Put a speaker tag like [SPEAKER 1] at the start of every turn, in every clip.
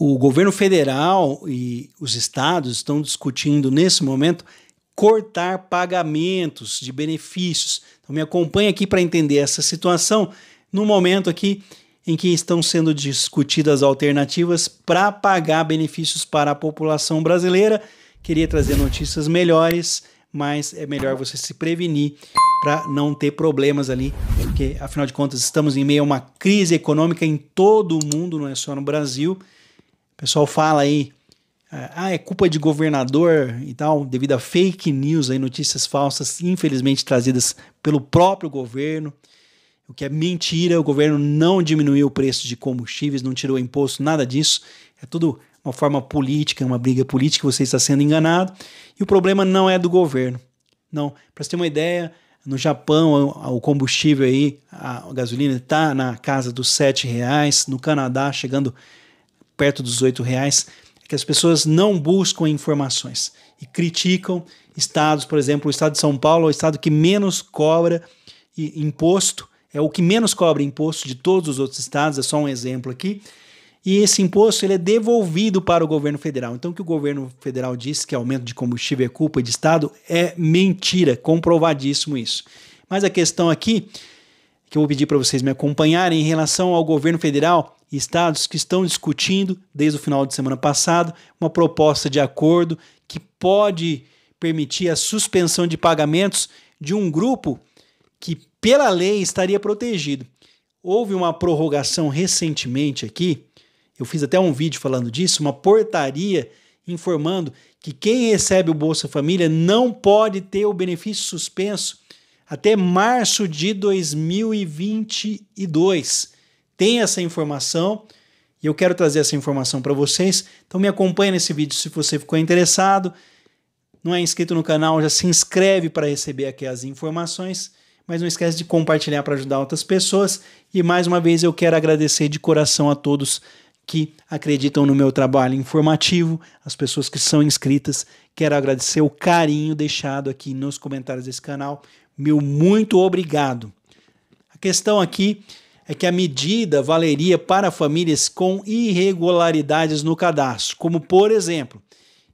[SPEAKER 1] O governo federal e os estados estão discutindo nesse momento cortar pagamentos de benefícios. Então me acompanhe aqui para entender essa situação no momento aqui em que estão sendo discutidas alternativas para pagar benefícios para a população brasileira. Queria trazer notícias melhores, mas é melhor você se prevenir para não ter problemas ali, porque afinal de contas estamos em meio a uma crise econômica em todo o mundo, não é só no Brasil pessoal fala aí, é, ah, é culpa de governador e tal, devido a fake news, aí, notícias falsas, infelizmente trazidas pelo próprio governo, o que é mentira. O governo não diminuiu o preço de combustíveis, não tirou imposto, nada disso. É tudo uma forma política, uma briga política, você está sendo enganado. E o problema não é do governo. Não, para você ter uma ideia, no Japão o combustível aí, a gasolina está na casa dos sete reais, no Canadá chegando perto dos oito reais, é que as pessoas não buscam informações e criticam estados, por exemplo, o estado de São Paulo é o estado que menos cobra imposto, é o que menos cobra imposto de todos os outros estados, é só um exemplo aqui. E esse imposto ele é devolvido para o governo federal. Então, o que o governo federal disse que aumento de combustível é culpa de Estado é mentira, comprovadíssimo isso. Mas a questão aqui, que eu vou pedir para vocês me acompanharem, em relação ao governo federal, e estados que estão discutindo, desde o final de semana passado, uma proposta de acordo que pode permitir a suspensão de pagamentos de um grupo que, pela lei, estaria protegido. Houve uma prorrogação recentemente aqui, eu fiz até um vídeo falando disso, uma portaria informando que quem recebe o Bolsa Família não pode ter o benefício suspenso até março de 2022 tem essa informação e eu quero trazer essa informação para vocês. Então me acompanha nesse vídeo se você ficou interessado. Não é inscrito no canal, já se inscreve para receber aqui as informações, mas não esquece de compartilhar para ajudar outras pessoas. E mais uma vez eu quero agradecer de coração a todos que acreditam no meu trabalho informativo, as pessoas que são inscritas. Quero agradecer o carinho deixado aqui nos comentários desse canal. Meu muito obrigado. A questão aqui é que a medida valeria para famílias com irregularidades no cadastro, como, por exemplo,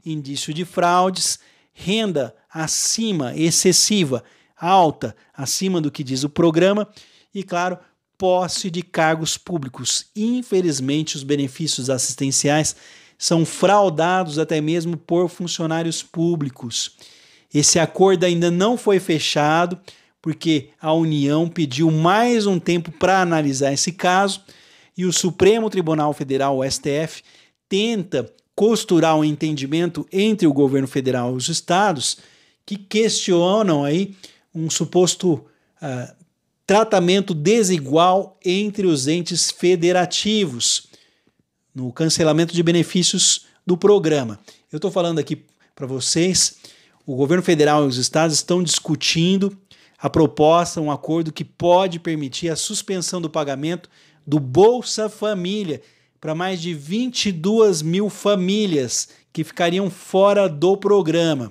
[SPEAKER 1] indício de fraudes, renda acima, excessiva, alta, acima do que diz o programa, e, claro, posse de cargos públicos. Infelizmente, os benefícios assistenciais são fraudados até mesmo por funcionários públicos. Esse acordo ainda não foi fechado, porque a União pediu mais um tempo para analisar esse caso e o Supremo Tribunal Federal, o STF, tenta costurar um entendimento entre o governo federal e os estados que questionam aí um suposto uh, tratamento desigual entre os entes federativos no cancelamento de benefícios do programa. Eu estou falando aqui para vocês, o governo federal e os estados estão discutindo a proposta, um acordo que pode permitir a suspensão do pagamento do Bolsa Família para mais de 22 mil famílias que ficariam fora do programa.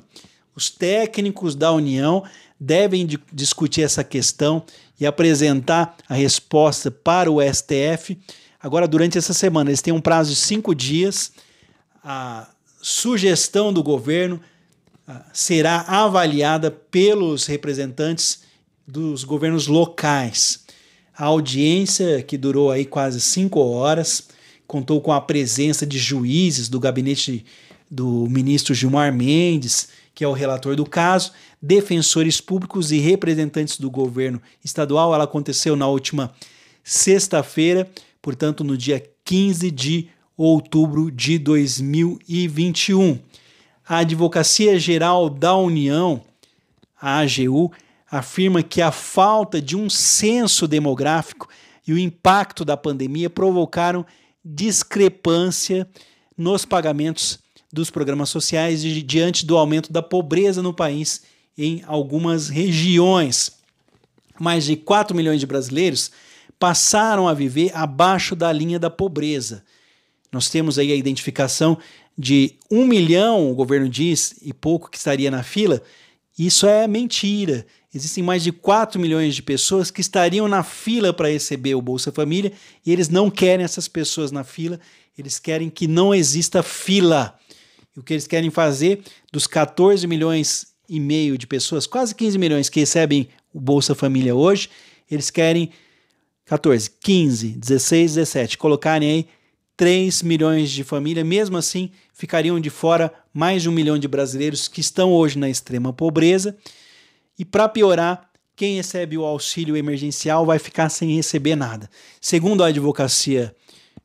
[SPEAKER 1] Os técnicos da União devem discutir essa questão e apresentar a resposta para o STF. Agora, durante essa semana, eles têm um prazo de cinco dias. A sugestão do governo ah, será avaliada pelos representantes dos governos locais. A audiência, que durou aí quase cinco horas, contou com a presença de juízes do gabinete do ministro Gilmar Mendes, que é o relator do caso, defensores públicos e representantes do governo estadual. Ela aconteceu na última sexta-feira, portanto, no dia 15 de outubro de 2021. A Advocacia Geral da União, a AGU, afirma que a falta de um censo demográfico e o impacto da pandemia provocaram discrepância nos pagamentos dos programas sociais diante do aumento da pobreza no país em algumas regiões. Mais de 4 milhões de brasileiros passaram a viver abaixo da linha da pobreza. Nós temos aí a identificação de um milhão, o governo diz, e pouco que estaria na fila. Isso é mentira. Existem mais de 4 milhões de pessoas que estariam na fila para receber o Bolsa Família e eles não querem essas pessoas na fila, eles querem que não exista fila. E o que eles querem fazer dos 14 milhões e meio de pessoas, quase 15 milhões que recebem o Bolsa Família hoje, eles querem 14, 15, 16, 17, colocarem aí 3 milhões de famílias, mesmo assim, ficariam de fora mais de um milhão de brasileiros que estão hoje na extrema pobreza. E para piorar, quem recebe o auxílio emergencial vai ficar sem receber nada. Segundo a Advocacia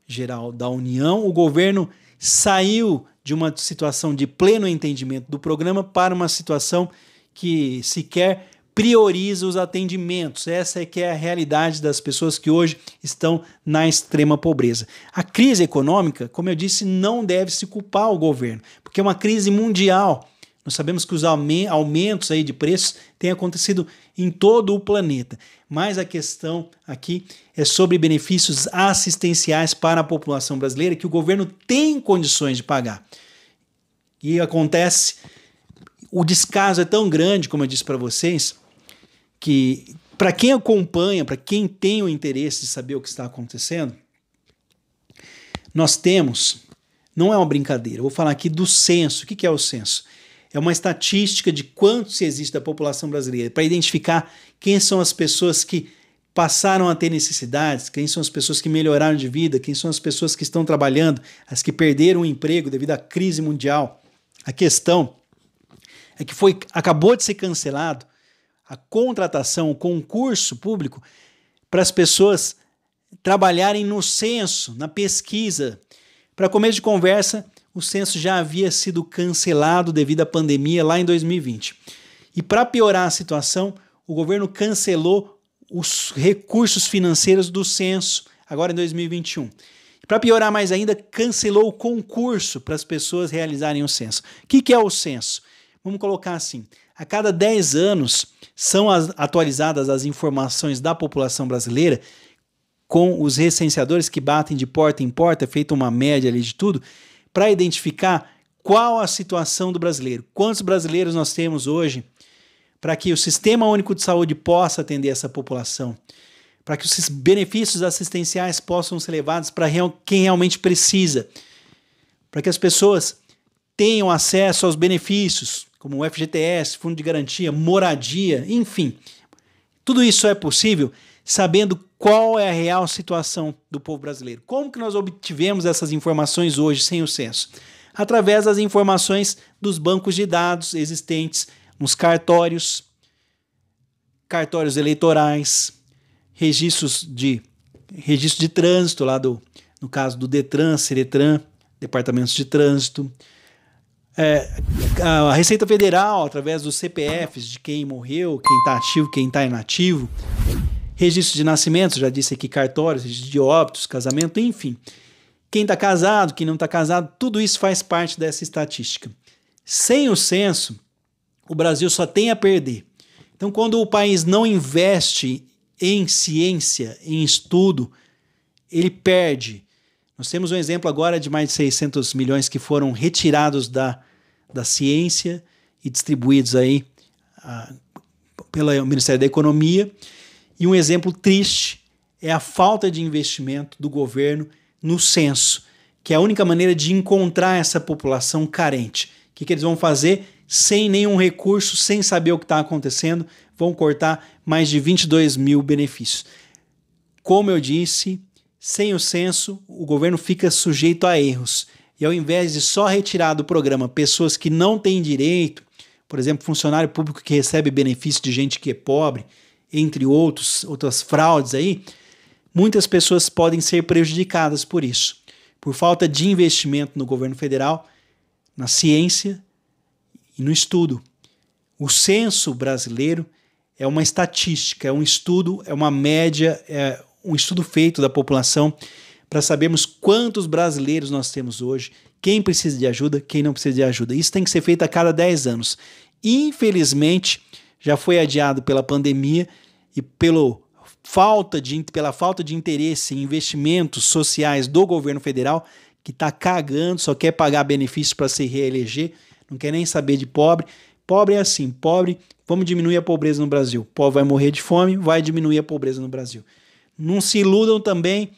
[SPEAKER 1] Geral da União, o governo saiu de uma situação de pleno entendimento do programa para uma situação que sequer prioriza os atendimentos. Essa é que é a realidade das pessoas que hoje estão na extrema pobreza. A crise econômica, como eu disse, não deve se culpar o governo, porque é uma crise mundial. Nós sabemos que os aumentos aí de preços têm acontecido em todo o planeta. Mas a questão aqui é sobre benefícios assistenciais para a população brasileira que o governo tem condições de pagar. E acontece, o descaso é tão grande, como eu disse para vocês, que para quem acompanha, para quem tem o interesse de saber o que está acontecendo, nós temos, não é uma brincadeira, vou falar aqui do censo. O que é o censo? É uma estatística de quanto se existe da população brasileira, para identificar quem são as pessoas que passaram a ter necessidades, quem são as pessoas que melhoraram de vida, quem são as pessoas que estão trabalhando, as que perderam o emprego devido à crise mundial. A questão é que foi acabou de ser cancelado a contratação, o concurso público para as pessoas trabalharem no censo, na pesquisa. Para começo de conversa, o censo já havia sido cancelado devido à pandemia lá em 2020. E para piorar a situação, o governo cancelou os recursos financeiros do censo agora em 2021. Para piorar mais ainda, cancelou o concurso para as pessoas realizarem o censo. O que, que é o censo? vamos colocar assim: a cada 10 anos são as, atualizadas as informações da população brasileira com os recenseadores que batem de porta em porta, feita uma média ali de tudo, para identificar qual a situação do brasileiro, quantos brasileiros nós temos hoje, para que o Sistema Único de Saúde possa atender essa população, para que os benefícios assistenciais possam ser levados para quem realmente precisa, para que as pessoas tenham acesso aos benefícios, como o FGTS, Fundo de Garantia, moradia, enfim. Tudo isso é possível sabendo qual é a real situação do povo brasileiro. Como que nós obtivemos essas informações hoje sem o censo? Através das informações dos bancos de dados existentes nos cartórios, cartórios eleitorais, registros de registro de trânsito lá do no caso do Detran, Seretran, departamentos de trânsito, é, a Receita Federal, através dos CPFs de quem morreu, quem está ativo, quem está inativo, registro de nascimentos, já disse aqui cartórios, registro de óbitos, casamento, enfim. Quem está casado, quem não está casado, tudo isso faz parte dessa estatística. Sem o censo, o Brasil só tem a perder. Então, quando o país não investe em ciência, em estudo, ele perde. Nós temos um exemplo agora de mais de 600 milhões que foram retirados da da Ciência e distribuídos aí a, ah, pelo Ministério da Economia. E um exemplo triste é a falta de investimento do governo no censo, que é a única maneira de encontrar essa população carente. O que, que eles vão fazer? Sem nenhum recurso, sem saber o que está acontecendo, vão cortar mais de 22 mil benefícios. Como eu disse, sem o censo, o governo fica sujeito a erros. E ao invés de só retirar do programa pessoas que não têm direito, por exemplo, funcionário público que recebe benefício de gente que é pobre, entre outros, outras fraudes aí, muitas pessoas podem ser prejudicadas por isso, por falta de investimento no governo federal, na ciência e no estudo. O censo brasileiro é uma estatística, é um estudo, é uma média, é um estudo feito da população para sabermos quantos brasileiros nós temos hoje, quem precisa de ajuda, quem não precisa de ajuda. Isso tem que ser feito a cada 10 anos. Infelizmente, já foi adiado pela pandemia e pelo falta de, pela falta de interesse em investimentos sociais do governo federal, que está cagando, só quer pagar benefícios para se reeleger, não quer nem saber de pobre. Pobre é assim, pobre, vamos diminuir a pobreza no Brasil. O pobre vai morrer de fome, vai diminuir a pobreza no Brasil. Não se iludam também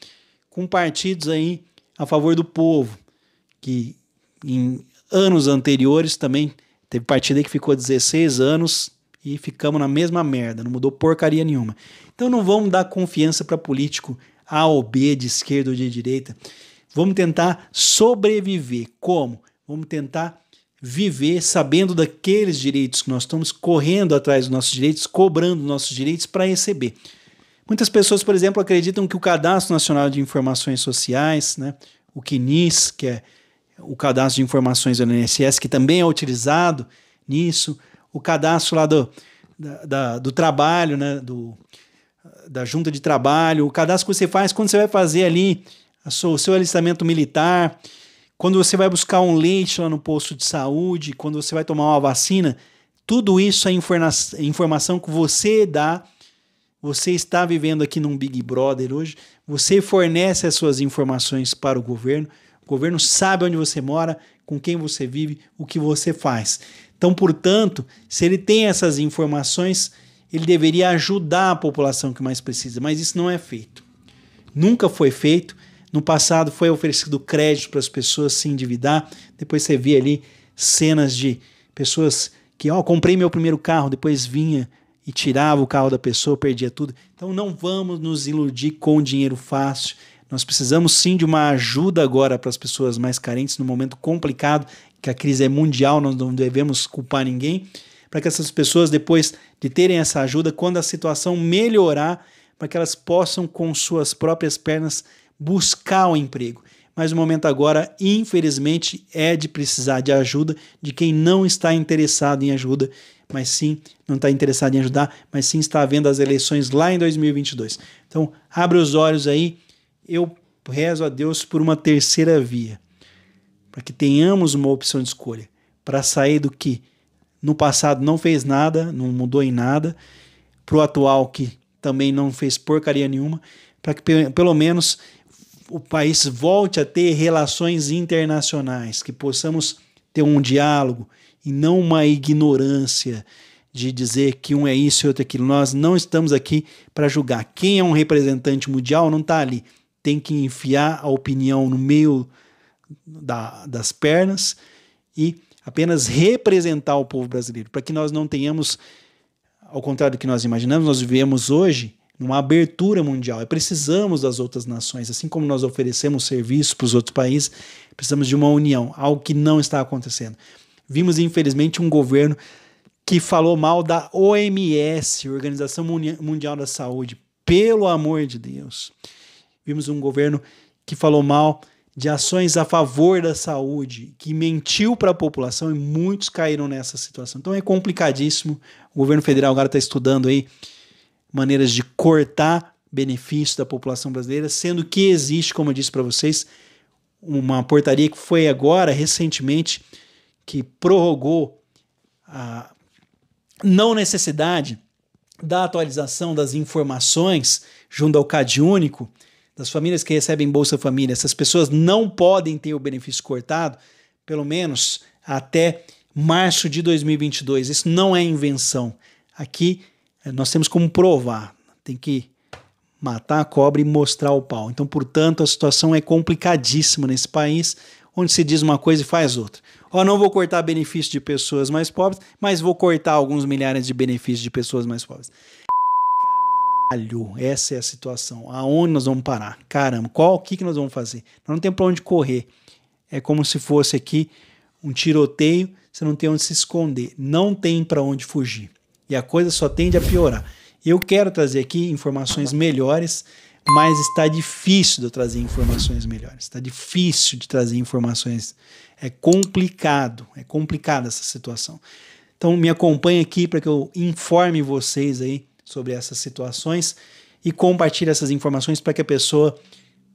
[SPEAKER 1] com partidos aí a favor do povo, que em anos anteriores também teve partido aí que ficou 16 anos e ficamos na mesma merda, não mudou porcaria nenhuma. Então não vamos dar confiança para político A ou B, de esquerda ou de direita. Vamos tentar sobreviver. Como? Vamos tentar viver sabendo daqueles direitos que nós estamos, correndo atrás dos nossos direitos, cobrando nossos direitos para receber. Muitas pessoas, por exemplo, acreditam que o Cadastro Nacional de Informações Sociais, né, o CNIS, que é o cadastro de informações do INSS, que também é utilizado nisso, o cadastro lá do, da, da, do trabalho, né, do, da junta de trabalho, o cadastro que você faz quando você vai fazer ali sua, o seu alistamento militar, quando você vai buscar um leite lá no posto de saúde, quando você vai tomar uma vacina, tudo isso é informa é informação que você dá você está vivendo aqui num Big Brother hoje, você fornece as suas informações para o governo, o governo sabe onde você mora, com quem você vive, o que você faz. Então, portanto, se ele tem essas informações, ele deveria ajudar a população que mais precisa, mas isso não é feito. Nunca foi feito. No passado foi oferecido crédito para as pessoas se endividar. Depois você vê ali cenas de pessoas que, ó, oh, comprei meu primeiro carro, depois vinha e tirava o carro da pessoa, perdia tudo. Então não vamos nos iludir com dinheiro fácil. Nós precisamos sim de uma ajuda agora para as pessoas mais carentes no momento complicado, que a crise é mundial, nós não devemos culpar ninguém, para que essas pessoas depois de terem essa ajuda, quando a situação melhorar, para que elas possam com suas próprias pernas buscar o emprego mas o momento agora, infelizmente, é de precisar de ajuda de quem não está interessado em ajuda, mas sim, não está interessado em ajudar, mas sim está vendo as eleições lá em 2022. Então, abre os olhos aí, eu rezo a Deus por uma terceira via, para que tenhamos uma opção de escolha, para sair do que no passado não fez nada, não mudou em nada, para o atual que também não fez porcaria nenhuma, para que pelo menos o país volte a ter relações internacionais, que possamos ter um diálogo e não uma ignorância de dizer que um é isso e outro é aquilo. Nós não estamos aqui para julgar. Quem é um representante mundial não está ali. Tem que enfiar a opinião no meio da, das pernas e apenas representar o povo brasileiro, para que nós não tenhamos, ao contrário do que nós imaginamos, nós vivemos hoje numa abertura mundial. E precisamos das outras nações, assim como nós oferecemos serviço para os outros países, precisamos de uma união, algo que não está acontecendo. Vimos, infelizmente, um governo que falou mal da OMS, Organização Mundial da Saúde, pelo amor de Deus. Vimos um governo que falou mal de ações a favor da saúde, que mentiu para a população e muitos caíram nessa situação. Então é complicadíssimo. O governo federal agora está estudando aí maneiras de cortar benefícios da população brasileira, sendo que existe, como eu disse para vocês, uma portaria que foi agora, recentemente, que prorrogou a não necessidade da atualização das informações junto ao CAD único das famílias que recebem Bolsa Família. Essas pessoas não podem ter o benefício cortado, pelo menos até março de 2022. Isso não é invenção. Aqui é, nós temos como provar. Tem que matar a cobra e mostrar o pau. Então, portanto, a situação é complicadíssima nesse país, onde se diz uma coisa e faz outra. Ó, oh, não vou cortar benefício de pessoas mais pobres, mas vou cortar alguns milhares de benefícios de pessoas mais pobres. Caralho, essa é a situação. Aonde nós vamos parar? Caramba, qual o que, que nós vamos fazer? Nós não temos para onde correr. É como se fosse aqui um tiroteio, você não tem onde se esconder, não tem para onde fugir e a coisa só tende a piorar. Eu quero trazer aqui informações melhores, mas está difícil de eu trazer informações melhores. Está difícil de trazer informações. É complicado, é complicada essa situação. Então me acompanhe aqui para que eu informe vocês aí sobre essas situações e compartilhe essas informações para que a pessoa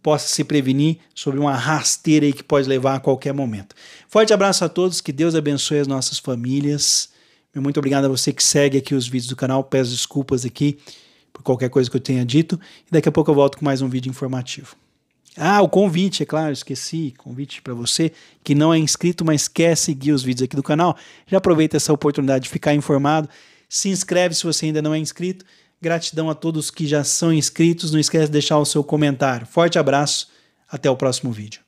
[SPEAKER 1] possa se prevenir sobre uma rasteira aí que pode levar a qualquer momento. Forte abraço a todos, que Deus abençoe as nossas famílias meu muito obrigado a você que segue aqui os vídeos do canal. Peço desculpas aqui por qualquer coisa que eu tenha dito. E daqui a pouco eu volto com mais um vídeo informativo. Ah, o convite, é claro, esqueci. Convite para você que não é inscrito, mas quer seguir os vídeos aqui do canal. Já aproveita essa oportunidade de ficar informado. Se inscreve se você ainda não é inscrito. Gratidão a todos que já são inscritos. Não esquece de deixar o seu comentário. Forte abraço. Até o próximo vídeo.